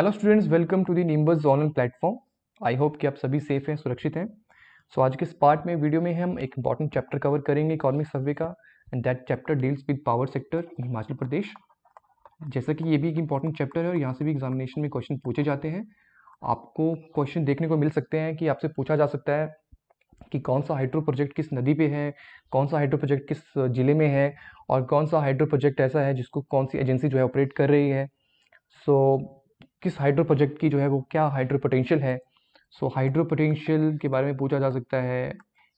Hello students welcome to the Nimbus online platform I hope कि आप सभी safe हैं सुरक्षित हैं सो so, आज के इस पार्ट में वीडियो में हम एक इंपॉर्टेंट चैप्टर कवर करेंगे इकोनॉमिक सर्वे का and that chapter deals with power sector in Himachal Pradesh जैसा कि ये भी एक इंपॉर्टेंट चैप्टर है और यहाँ से भी एग्जामिनेशन में क्वेश्चन पूछे जाते हैं आपको क्वेश्चन देखने को मिल सकते हैं कि आपसे पूछा जा सकता है कि कौन सा हाइड्रो प्रोजेक्ट किस नदी पे है कौन सा हाइड्रो प्रोजेक्ट किस ज़िले में है और कौन सा हाइड्रो प्रोजेक्ट ऐसा है जिसको कौन सी एजेंसी जो है ऑपरेट कर रही है सो so, किस हाइड्रो प्रोजेक्ट की जो है वो क्या हाइड्रो पोटेंशियल है सो हाइड्रो पोटेंशियल के बारे में पूछा जा सकता है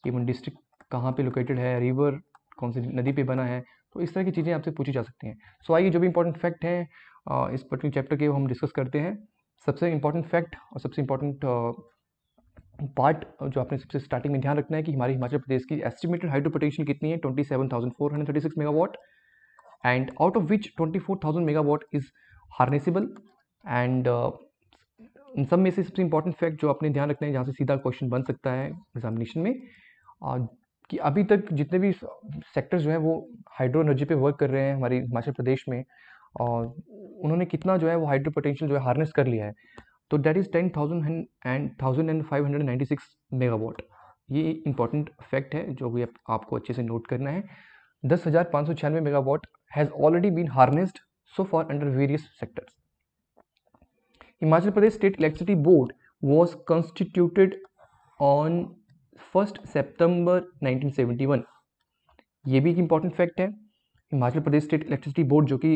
इवन डिस्ट्रिक्ट कहाँ पे लोकेटेड है रिवर कौन सी नदी पे बना है तो इस तरह की चीज़ें आपसे पूछी जा सकती हैं सो so, आइए जो भी इंपॉर्टेंट फैक्ट हैं इस पर्टिकुलर चैप्टर के वो हम डिस्कस करते हैं सबसे इंपॉर्टेंट फैक्ट और सबसे इंपॉर्टेंट पार्ट जो आपने सबसे स्टार्टिंग में ध्यान रखना है कि हमारे हिमाचल प्रदेश की एस्टिमेटेड हाइड्रो पोटेंशियल कितनी है twenty seven thousand four hundred thirty six megawatt and out of which twenty four thousand megawatt is harnessable and इन सब में से सबसे इंपॉर्टेंट फैक्ट जो आपने ध्यान रखना है जहाँ से सीधा क्वेश्चन बन सकता है एग्जामिनेशन में कि अभी तक जितने भी सेक्टर्स जो हैं वो हाइड्रो एनर्जी पे वर्क कर रहे हैं हमारे हिमाचल प्रदेश में और उन्होंने कितना जो है वो हाइड्रो पोटेंशियल जो है हार्नेस कर लिया है तो that is ten thousand and thousand and five hundred ninety six megawatt ये इंपॉर्टेंट फैक्ट है जो भी आप, आपको अच्छे से नोट करना है दस हज़ार पाँच सौ छियानवे megawatt has already been harnessed so for under various sectors state electricity board was constituted on first on nineteen seventy one ये भी एक इम्पॉर्टेंट फैक्ट है Himachal Pradesh state electricity board जो कि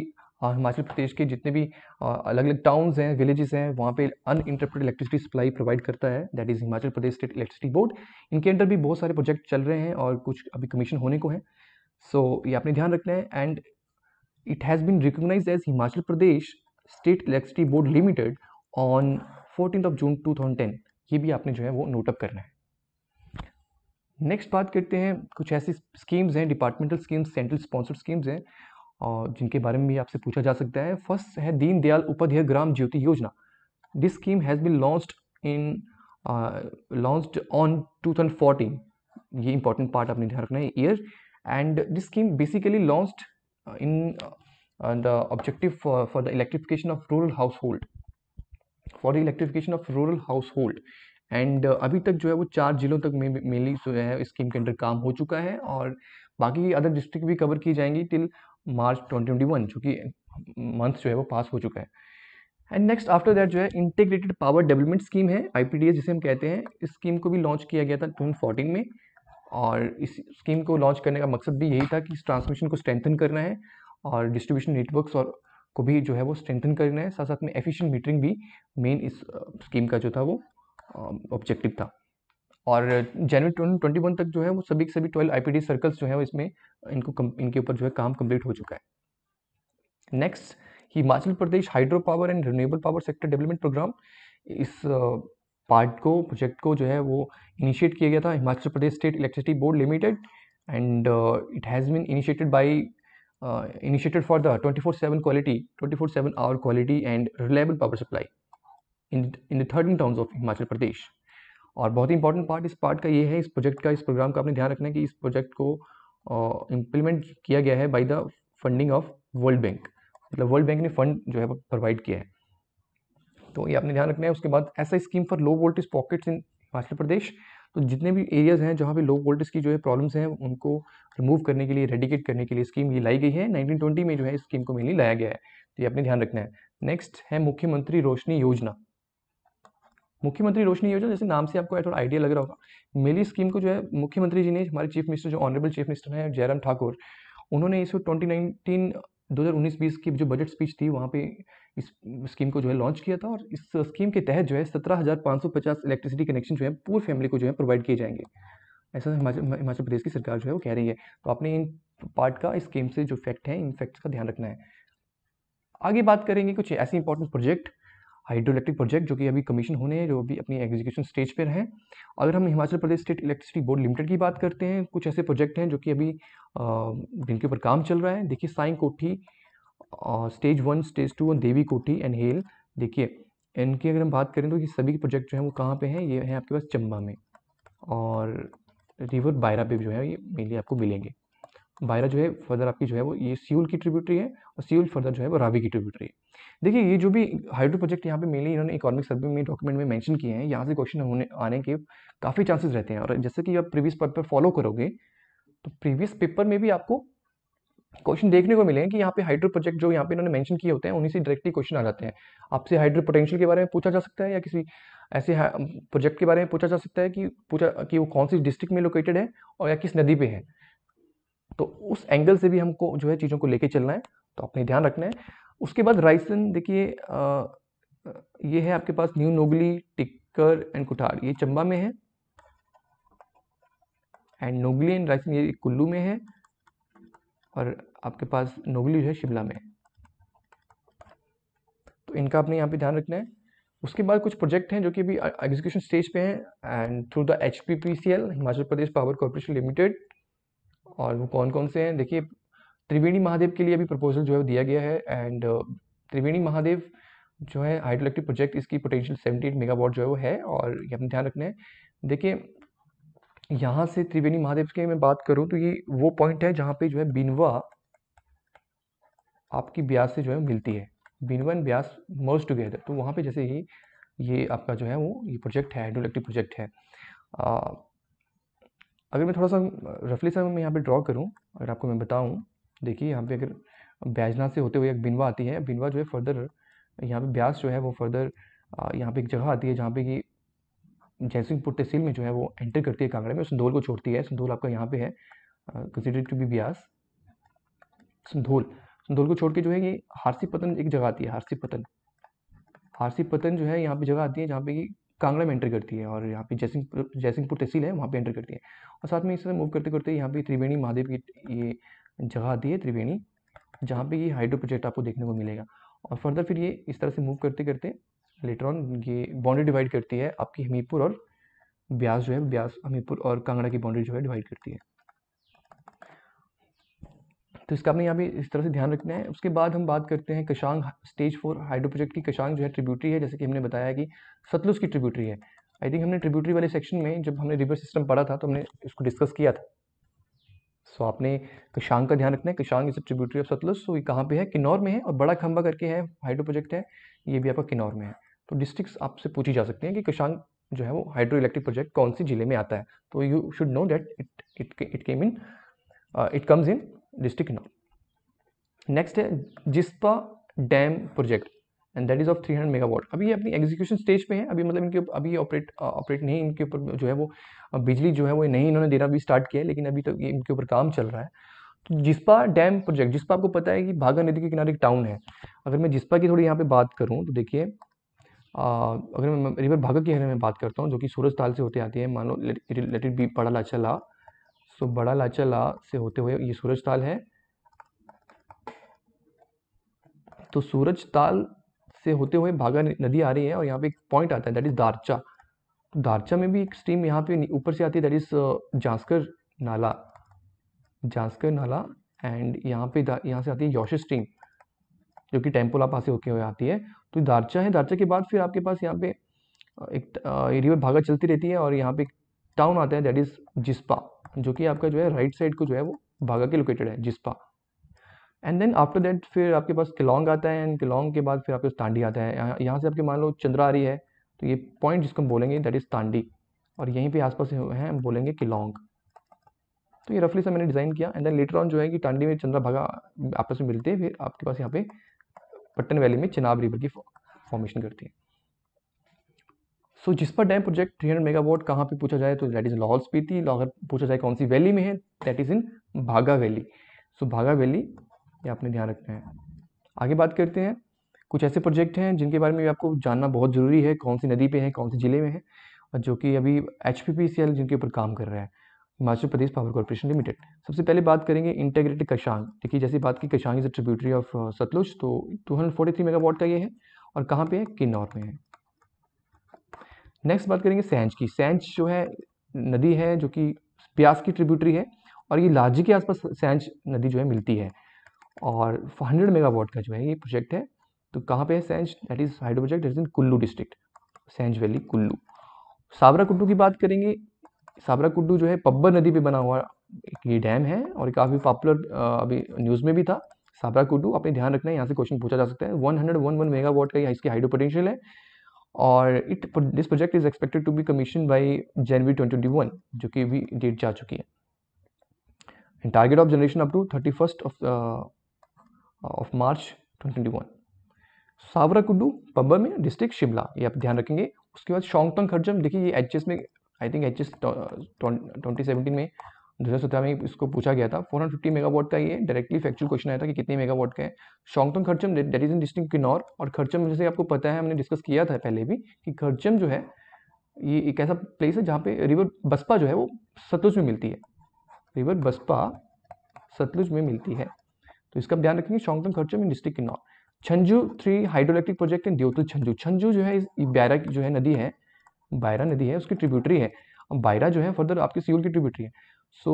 हिमाचल प्रदेश के जितने भी अलग अलग टाउन्स हैं विलेजेस हैं वहाँ पे इंटरप्रेट इलेक्ट्रिसिटी सप्लाई प्रोवाइड करता है that is Himachal Pradesh state electricity board इनके अंडर भी बहुत सारे प्रोजेक्ट चल रहे हैं और कुछ अभी कमीशन होने को है सो so, ये आपने ध्यान रखना है and it has been recognise as Himachal Pradesh state electricity board limited on fourteen of June ten ये भी आपने जो है वो नोटअप करना है नेक्स्ट बात करते हैं कुछ ऐसी स्कीम्स हैं departmental schemes central sponsored schemes हैं और जिनके बारे में भी आपसे पूछा जा सकता है फर्स्ट है Deendayal Upadhyay Gram Jyoti Yojana this scheme has been launched in launched on 2014 ये इंपॉर्टेंट पार्ट आपने ध्यान रखना है year and this scheme basically launched in the objective for the electrification of rural household for the electrification of rural household and अभी तक जो है वो चार जिलों तक मेनली जो है स्कीम के अंडर काम हो चुका है और बाकी अदर डिस्ट्रिक्ट भी कवर की जाएंगी टिल मार्च 2021 वन चूंकि मंथ जो है वो पास हो चुका है एंड नेक्स्ट आफ्टर दैट जो है इंटीग्रेटेड पावर डेवलपमेंट स्कीम है आई पी डी एस जिसे हम कहते हैं इस स्कीम को भी लॉन्च किया गया था टू में और इस स्कीम को लॉन्च करने का मकसद भी यही था कि इस ट्रांसमिशन को स्ट्रेंथन करना है और डिस्ट्रीब्यूशन नेटवर्कस और को भी जो है वो स्ट्रेंथन करना है साथ साथ में एफिशिएंट मीटरिंग भी मेन इस स्कीम का जो था वो ऑब्जेक्टिव था और जनवरी ट्वेंटी वन तक जो है वो सभी के सभी ट्वेल्व आईपीडी सर्कल्स जो है वो इसमें इनको इनके ऊपर जो है काम कंप्लीट हो चुका है next Himachal Pradesh hydro power and renewable power sector development programme इस पार्ट को प्रोजेक्ट को जो है वो इनिशिएट किया गया था Himachal Pradesh state electricity board limited and it has been initiated by uh, initiated for the 24/7 quality, 24/7 hour quality and reliable power supply in in the 13 towns of Himachal Pradesh. और बहुत ही इंपॉर्टेंट पार्ट इस part का ये है इस project का इस प्रोग्राम का आपने ध्यान रखना है कि इस प्रोजेक्ट को इम्प्लीमेंट uh, किया गया है by the funding of world bank मतलब वर्ल्ड बैंक ने फंड जो है प्रोवाइड किया है तो ये आपने ध्यान रखना है उसके बाद ऐसा scheme for low voltage pockets in Himachal Pradesh तो जितने भी एरियाज़ हैं जहाँ पे लो वोल्टेज की जो है प्रॉब्लम्स हैं उनको रिमूव करने के लिए रेडिकेट करने के लिए स्कीम ये लाई गई है 1920 में जो है इस स्कीम को मेनली लाया गया है तो ये आपने ध्यान रखना है नेक्स्ट है मुख्यमंत्री रोशनी योजना मुख्यमंत्री रोशनी योजना जैसे नाम से आपको थोड़ा आइडिया लग रहा होगा मेरी स्कीम को जो है मुख्यमंत्री जी ने हमारे चीफ मिनिस्टर जो ऑनरेबल चीफ मिनिस्टर हैं जयराम ठाकुर उन्होंने इस ट्वेंटी नाइनटीन 2019-20 की जो बजट स्पीच थी वहाँ पे इस स्कीम को जो है लॉन्च किया था और इस स्कीम के तहत जो है सत्रह हज़ार पाँच सौ पचास इलेक्ट्रिसिटी कनेक्शन जो है पूरी फैमिली को जो है प्रोवाइड किए जाएंगे ऐसा हिमाचल प्रदेश की सरकार जो है वो कह रही है तो आपने इन पार्ट का इस स्कीम से जो फैक्ट है इन फैक्ट्स का ध्यान रखना है आगे बात करेंगे कुछ ऐसे important project hydroelectric project जो कि अभी कमीशन होने हैं जो अभी अपनी एग्जीक्यूशन स्टेज पर हैं अगर हम Himachal Pradesh state electricity board limited की बात करते हैं कुछ ऐसे प्रोजेक्ट हैं जो कि अभी जिनके ऊपर काम चल रहा है देखिए साई कोठी स्टेज वन स्टेज टू और देवी कोठी एंड हेल देखिए इनकी अगर हम बात करें तो ये सभी के प्रोजेक्ट जो है वो कहाँ पे हैं ये हैं आपके पास चंबा में और रिवर बायरा पे जो है ये मेनली आपको मिलेंगे बायरा जो है फर्दर आपकी जो है वो ये सियोल की ट्रिब्यूटरी है और सियोल फर्दर जो है वो रावी की ट्रिब्यूटरी है देखिए ये जो भी हाइड्रो प्रोजेक्ट यहाँ पे मेनली इन्होंने इकोनॉमिक सर्वे में डॉक्यूमेंट में मेंशन किए हैं यहाँ से क्वेश्चन होने आने के काफ़ी चांसेस रहते हैं और जैसे कि आप प्रीवियस पेपर फॉलो करोगे तो प्रीवियस पेपर में भी आपको क्वेश्चन देखने को मिले हैं कि यहाँ पे हाइड्रो प्रोजेक्ट जो यहाँ पे इन्होंने मेंशन किए होते हैं उन्हीं से डायरेक्टली क्वेश्चन आ जाते हैं आपसे हाइड्रो पोटेंशियल के बारे में पूछा जा सकता है या किसी ऐसे प्रोजेक्ट के बारे में पूछा जा सकता है कि पूछा कि वो कौन सी डिस्ट्रिक्ट में लोकेटेड है और या किस नदी पे है तो उस एंगल से भी हमको जो है चीज़ों को लेके चलना है तो अपने ध्यान रखना है उसके बाद राइसन देखिए ये है आपके पास न्यू नोगली टिक्कर एंड कुठार ये चंबा में है एंड नोगली एंड राइसन ये कुल्लू में है और आपके पास नोगली है शिमला में तो इनका आपने यहाँ पे ध्यान रखना है उसके बाद कुछ प्रोजेक्ट हैं जो कि अभी एग्जीक्यूशन स्टेज पे हैं and through the H Himachal Pradesh power corporation limited और वो कौन कौन से हैं देखिए त्रिवेणी महादेव के लिए अभी प्रपोजल जो है दिया गया है एंड त्रिवेणी महादेव जो है हाइड्रो इलेक्ट्रिक प्रोजेक्ट इसकी पोटेंशियल सेवेंटी एट मेगावाट जो है वो है और ये अपने ध्यान रखना है देखिए यहाँ से त्रिवेणी महादेव की मैं बात करूँ तो ये वो पॉइंट है जहाँ पे जो है बिनवा आपकी ब्याज से जो है मिलती है बीन वन ब्याज मर्ज टुगेदर तो वहाँ पे जैसे ही ये आपका जो है वो ये प्रोजेक्ट है इलेक्ट्रिक प्रोजेक्ट है आ, अगर मैं थोड़ा सा रफली सा मैं यहाँ पे ड्रॉ करूँ अगर आपको मैं बताऊँ देखिए यहाँ पे अगर ब्याजना से होते हुए एक बिनवा आती है बिनवा जो है फर्दर यहाँ पर ब्यास जो है वो फर्दर यहाँ पर एक जगह आती है जहाँ पे कि जयसिंहपुर तहसील में जो है वो एंटर करती है कांगड़ा में संधोल को छोड़ती है संधोल आपका यहाँ पे है consider to be Beas Sandhol धोल को छोड़ के जो है ये हारसी पतन एक जगह आती है हारसी पतन हारसी पतन जो है यहाँ पे जगह आती है जहाँ पे कि कांगड़ा में एंटर करती है और यहाँ पे जयसिंहपुर जयसिंहपुर तहसील है वहाँ पे एंटर करती है और साथ में इस तरह मूव करते करते यहाँ पे त्रिवेणी महादेव की ये जगह आती है त्रिवेणी जहाँ पे ये हाइड्रो प्रोजेक्ट आपको देखने को मिलेगा और फर्दर फिर ये इस तरह से मूव करते करते लेटर ऑन ये बाउंड्री डिवाइड करती है आपकी हमीरपुर और ब्यास जो है ब्यास हमीरपुर और कांगड़ा की बाउंड्री जो है डिवाइड करती है तो इसका हमें यहाँ पे इस तरह से ध्यान रखना है उसके बाद हम बात करते हैं Kashang stage four hydro project की कशांग जो है ट्रिब्यूटरी है जैसे कि हमने बताया कि सतलुज की ट्रिब्यूटरी है आई थिंक हमने ट्रिब्यूटरी वाले सेक्शन में जब हमने रिवर सिस्टम पढ़ा था तो हमने इसको डिस्कस किया था सो so, आपने कशांग का ध्यान रखना है Kashang is tributary of Sutlej so ये कहाँ पे है किन्नौर में है और बड़ा खंबा करके है हाइड्रो प्रोजेक्ट है ये भी आपका किन्नौर में है तो डिस्ट्रिक्स आपसे पूछी जा सकती हैं कि कशांग जो है वो हाइड्रो इलेक्ट्रिक प्रोजेक्ट कौन से जिले में आता है तो you should know that it it it came in it comes in district now next है Jispa dam project and that is of 300 megawatt अभी ये अपनी एग्जीक्यूशन स्टेज पे है अभी मतलब इनके अभी ऑपरेट ऑपरेट नहीं इनके ऊपर जो है वो बिजली जो है वो नहीं इन्होंने देना भी स्टार्ट किया है लेकिन अभी तो इनके ऊपर काम चल रहा है तो जिसपा डैम प्रोजेक्ट जिसपा आपको पता है कि भागा नदी के किनारे एक टाउन है अगर मैं जिसपा की थोड़ी यहाँ पर बात करूँ तो देखिए अगर मैं रिवर भागा की अगर मैं बात करता हूँ जो कि सूरज ताल से होते आती है लो लेट इट बी पड़ा ला चला सो तो बड़ा लाचा ला से होते हुए ये सूरज ताल है तो सूरज ताल से होते हुए भागा नदी आ रही है और यहाँ पे एक पॉइंट आता है दैट इज़ दारचा तो दारचा में भी एक स्ट्रीम यहाँ पे ऊपर से आती है दैट इज़ जांसकर नाला जांसकर नाला एंड यहाँ पे यहाँ से आती है योश स्ट्रीम जो कि टेम्पोला पास से होके हुए आती है तो दारचा है दारचा के बाद फिर आपके पास यहाँ पे एक रिवर भागा चलती रहती है और यहाँ पे एक टाउन आता है दैट इज़ जिस्पा जो कि आपका जो है राइट साइड को जो है वो भागा के लोकेटेड है Jispa and then after that फिर आपके पास किलोंग आता है एंड किलोंग के बाद फिर आपके पास तांडी आता है यहाँ से आपके मान लो चंद्रारी है तो ये पॉइंट जिसको हम बोलेंगे दैट इज़ तांडी और यहीं पे आसपास हैं हम बोलेंगे किलोंग तो ये रफली सा मैंने डिज़ाइन किया एंड देन लेटर ऑन जो है कि टांडी में चंद्रा भागा आपस में मिलते हैं फिर आपके पास यहाँ पे पट्टन वैली में चिनाब रिवर की फॉर्मेशन करती है सो so, जिस पर डैम प्रोजेक्ट 300 मेगावॉट कहाँ पर पूछा जाए तो दैट इज़ लाहौल स्पीति लाहौर पूछा जाए कौन सी वैली में है that is in Bhaga valley so so, Bhaga valley ये आपने ध्यान रखना है आगे बात करते हैं कुछ ऐसे प्रोजेक्ट हैं जिनके बारे में भी आपको जानना बहुत ज़रूरी है कौन सी नदी पर है कौन से ज़िले में है और जो कि अभी एच जिनके ऊपर काम कर रहा है Himachal Pradesh power corporation limited सबसे पहले बात करेंगे इंटेग्रेटेड कशांग देखिए जैसी बात की Kashang is a tributary of Sutlej तो थ्री मेगावाट का ये है और कहाँ पे है किन्नौर में है नेक्स्ट बात करेंगे सेंच की सेंच जो है नदी है जो कि प्यास की ट्रिब्यूटरी है और ये लाजी के आसपास सेंच नदी जो है मिलती है और हंड्रेड मेगावाट का जो है ये प्रोजेक्ट है तो कहाँ पे है Sainj that is hydro project is in Kullu district Sainj valley Kullu Sawra Kuddu की बात करेंगे साबरा कुड्डू जो है पब्बर नदी पे बना हुआ एक ये डैम है और काफ़ी पॉपुलर अभी न्यूज़ में भी था साबरा कुड्डू अपने ध्यान रखना है यहाँ से क्वेश्चन पूछा जा सकता है one hundred one one megawatt का इसकी हाइड्रो पोटेंशियल है और it this project is expected to be commission by January twenty one जो कि अभी डेट जा चुकी है and target of generation up to thirty first of March twenty one Sawra Kuddu Pabbar में डिस्ट्रिक्ट शिमला ये आप ध्यान रखेंगे उसके बाद शोंगटोंग खर्जम देखिए ये एच में I think H twenty seventeen में दो में इसको पूछा गया था 450 मेगावाट का ये डायरेक्टली फैक्चुअल क्वेश्चन आया था कि कितने मेगावाट का है Shongtong Karcham that is in district Kinnaur और खर्चम जैसे आपको पता है हमने डिस्कस किया था पहले भी कि खर्चम जो है ये एक ऐसा प्लेस है जहाँ पे रिवर बसपा जो है वो सतलुज में मिलती है रिवर बसपा सतलुज में मिलती है तो इसका ध्यान रखेंगे Shongtong Karcham in district Kinnaur Chanju three hydroelectric project in Dyotal Chanju Chanju जो है बैरा जो है नदी है बायरा नदी है उसकी ट्रिब्यूटरी है और बायरा जो है फर्दर आपकी सियोल की ट्रिब्यूटरी है so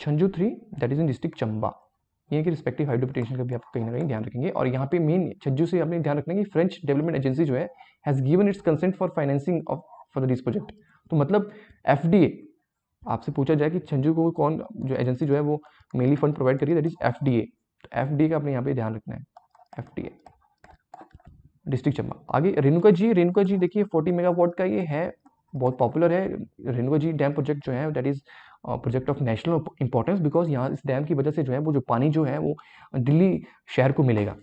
Chanju three that is in district Chamba ये कि रिस्पेक्टिव हाइड्रोपोटेंशन का भी आप कहीं ना कहीं ध्यान रखेंगे और यहाँ पे मेन छज्जू से आपने ध्यान रखना कि फ्रेंच डेवलपमेंट एजेंसी जो है has given its consent for financing of for this project तो मतलब एफ आपसे पूछा जाए कि छंजू को कौन जो एजेंसी जो है वो मेनली फंड प्रोवाइड करिए that is F D A F D का आपने यहाँ पे ध्यान रखना है F D A district Chamba आगे रेणुका जी रेणुका जी देखिए 40 मेगावाट का ये है बहुत पॉपुलर है रेणुका जी डैम प्रोजेक्ट जो है that is project of national importance because यहाँ इस डैम की वजह से जो है वो जो पानी जो है वो दिल्ली शहर को मिलेगा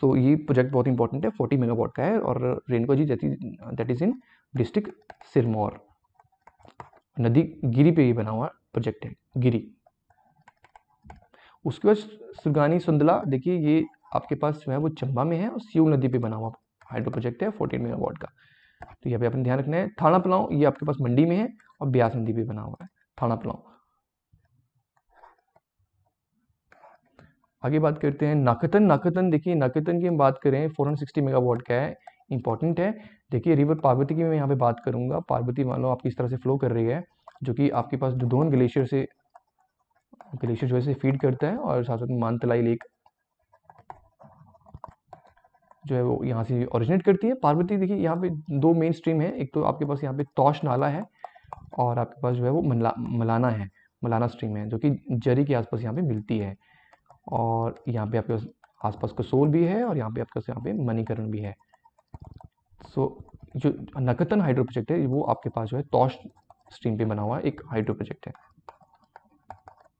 सो so, ये प्रोजेक्ट बहुत इंपॉर्टेंट है फोर्टी मेगावाट का है और Renuka ji that is in district Sirmaur नदी गिरी पे ही बना हुआ प्रोजेक्ट है गिरी उसके बाद सुरगानी सुंदला देखिए ये आपके पास जो है वो चंबा में है और सीओ नदी पे बना हुआ हाइड्रो प्रोजेक्ट है फोर्टीन मेगावाट का तो यहाँ पे आपने ध्यान रखना है थाना पलाव ये आपके पास मंडी में है और ब्यास नदी भी बना हुआ है थाना पलाव आगे बात करते हैं नाकतन नाकतन देखिए नाकतन की हम बात करें 460 मेगावाट का है इंपॉर्टेंट है देखिए रिवर पार्वती की मैं यहाँ पे बात करूँगा पार्वती मान लो आपकी इस तरह से फ्लो कर रही है जो कि आपके पास दोन ग्लेशियर से ग्लेशियर जो है से फीड करता है और साथ साथ मानतलाई लेक जो है वो यहाँ से ओरिजिनेट करती है पार्वती देखिए यहाँ पे दो मेन स्ट्रीम है एक तो आपके पास यहाँ पे तोश नाला है और आपके पास जो है वो मला मलाना है मलाना स्ट्रीम है जो कि जरी के आसपास यहाँ पे मिलती है और यहाँ पे आपके आसपास कसोल भी है और यहाँ पे आपके यहाँ पे मनीकरण भी है सो जो नकतन हाइड्रो प्रोजेक्ट है वो आपके पास जो है तोश स्ट्रीम पे बना हुआ एक हाइड्रो प्रोजेक्ट है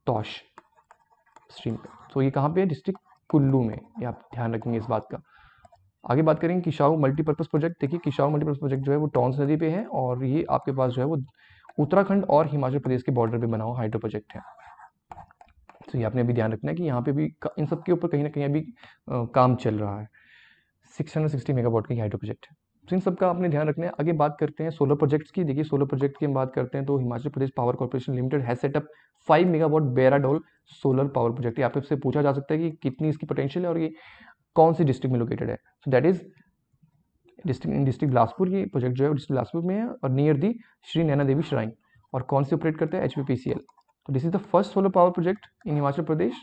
तोश स्ट्रीम पे सो ये कहाँ पे है डिस्ट्रिक्ट कुल्लू में ये आप ध्यान रखेंगे इस बात का आगे बात करेंगे किशाऊ मल्टीपर्पज़ प्रोजेक्ट देखिए किशाऊ मल्टीपर्पज़ प्रोजेक्ट जो है वो टॉन्स नदी पे है और ये आपके पास जो है वो उत्तराखंड और हिमाचल प्रदेश के बॉर्डर पे बना हुआ हाइड्रो प्रोजेक्ट है तो ये आपने अभी ध्यान रखना है कि यहाँ पे भी इन सब के ऊपर कहीं ना कहीं अभी आ, काम चल रहा है 660 मेगावाट का हाइड्रो प्रोजेक्ट है तो इन सब का आपने ध्यान रखना है आगे बात करते हैं सोलर प्रोजेक्ट्स की देखिए सोलर प्रोजेक्ट की हम बात करते हैं तो Himachal Pradesh power corporation limited है setup five megawatt Beradol solar power project ये आपसे पूछा जा सकता है कि कितनी इसकी पोटेंशियल है और ये कौन सी डिस्ट्रिक्ट में लोकेटेड है so that is district district Bilaspur ये प्रोजेक्ट जो है डिस्ट्रिक्ट बिलासपुर में है और near the Shri Naina Devi shrine और कौन से ऑपरेट करते हैं एच तो this is the first solar power project in Himachal Pradesh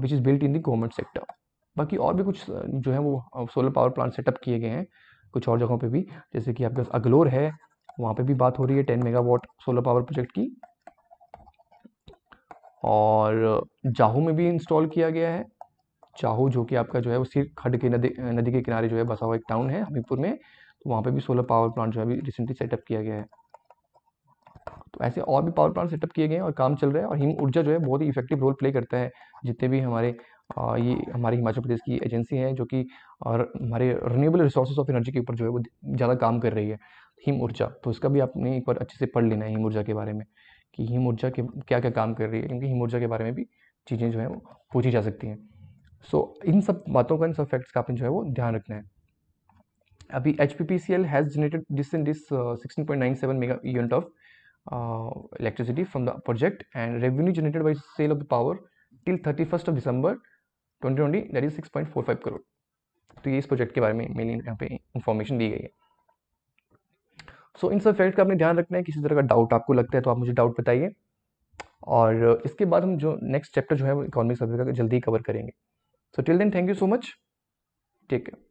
which is built in the government sector बाकी और भी कुछ uh, जो है वो सोलर पावर प्लांट सेटअप किए गए हैं कुछ और जगहों पे भी जैसे कि आपके पास अगलोर है वहाँ पे भी बात हो रही है ten megawatt solar power project की और uh, जाहू में भी इंस्टॉल किया गया है चाहो जो कि आपका जो है उसी खड के नदी नदी के किनारे जो है बसा हुआ एक टाउन है हमीरपुर में तो वहाँ पर भी सोलर पावर प्लांट जो है अभी रिसेंटली सेटअप किया गया है तो ऐसे और भी पावर प्लांट सेटअप किए गए हैं और काम चल रहा है और हिम ऊर्जा जो है बहुत ही इफेक्टिव रोल प्ले करता है जितने भी हमारे आ, ये हमारे हिमाचल प्रदेश की एजेंसी है जो कि और हमारे रिन्यूएबल रिसोर्सेज ऑफ एनर्जी के ऊपर जो है वो ज़्यादा काम कर रही है हिम ऊर्जा तो इसका भी आपने एक बार अच्छे से पढ़ लेना है हिम ऊर्जा के बारे में कि हिम ऊर्जा के क्या क्या काम कर रही है क्योंकि हिम ऊर्जा के बारे में भी चीज़ें जो हैं पूछी जा सकती हैं सो इन सब बातों का इन सब फैक्ट्स का आपने जो है वो ध्यान रखना है अभी H P P C L has generated this in this sixteen point nine seven mega unit of revenue generated by sale of the power till thirty first of December twenty twenty that is six point four five crore तो ये इस project के बारे में mainly यहाँ पे information दी गई है सो so, इन सब फैक्ट का आपने ध्यान रखना है किसी तरह का डाउट आपको लगता है तो आप मुझे डाउट बताइए और इसके बाद हम जो नेक्स्ट चैप्टर जो है वो इकोनॉमिक सब्जेक्ट का जल्दी कवर करेंगे so till then thank you so much take care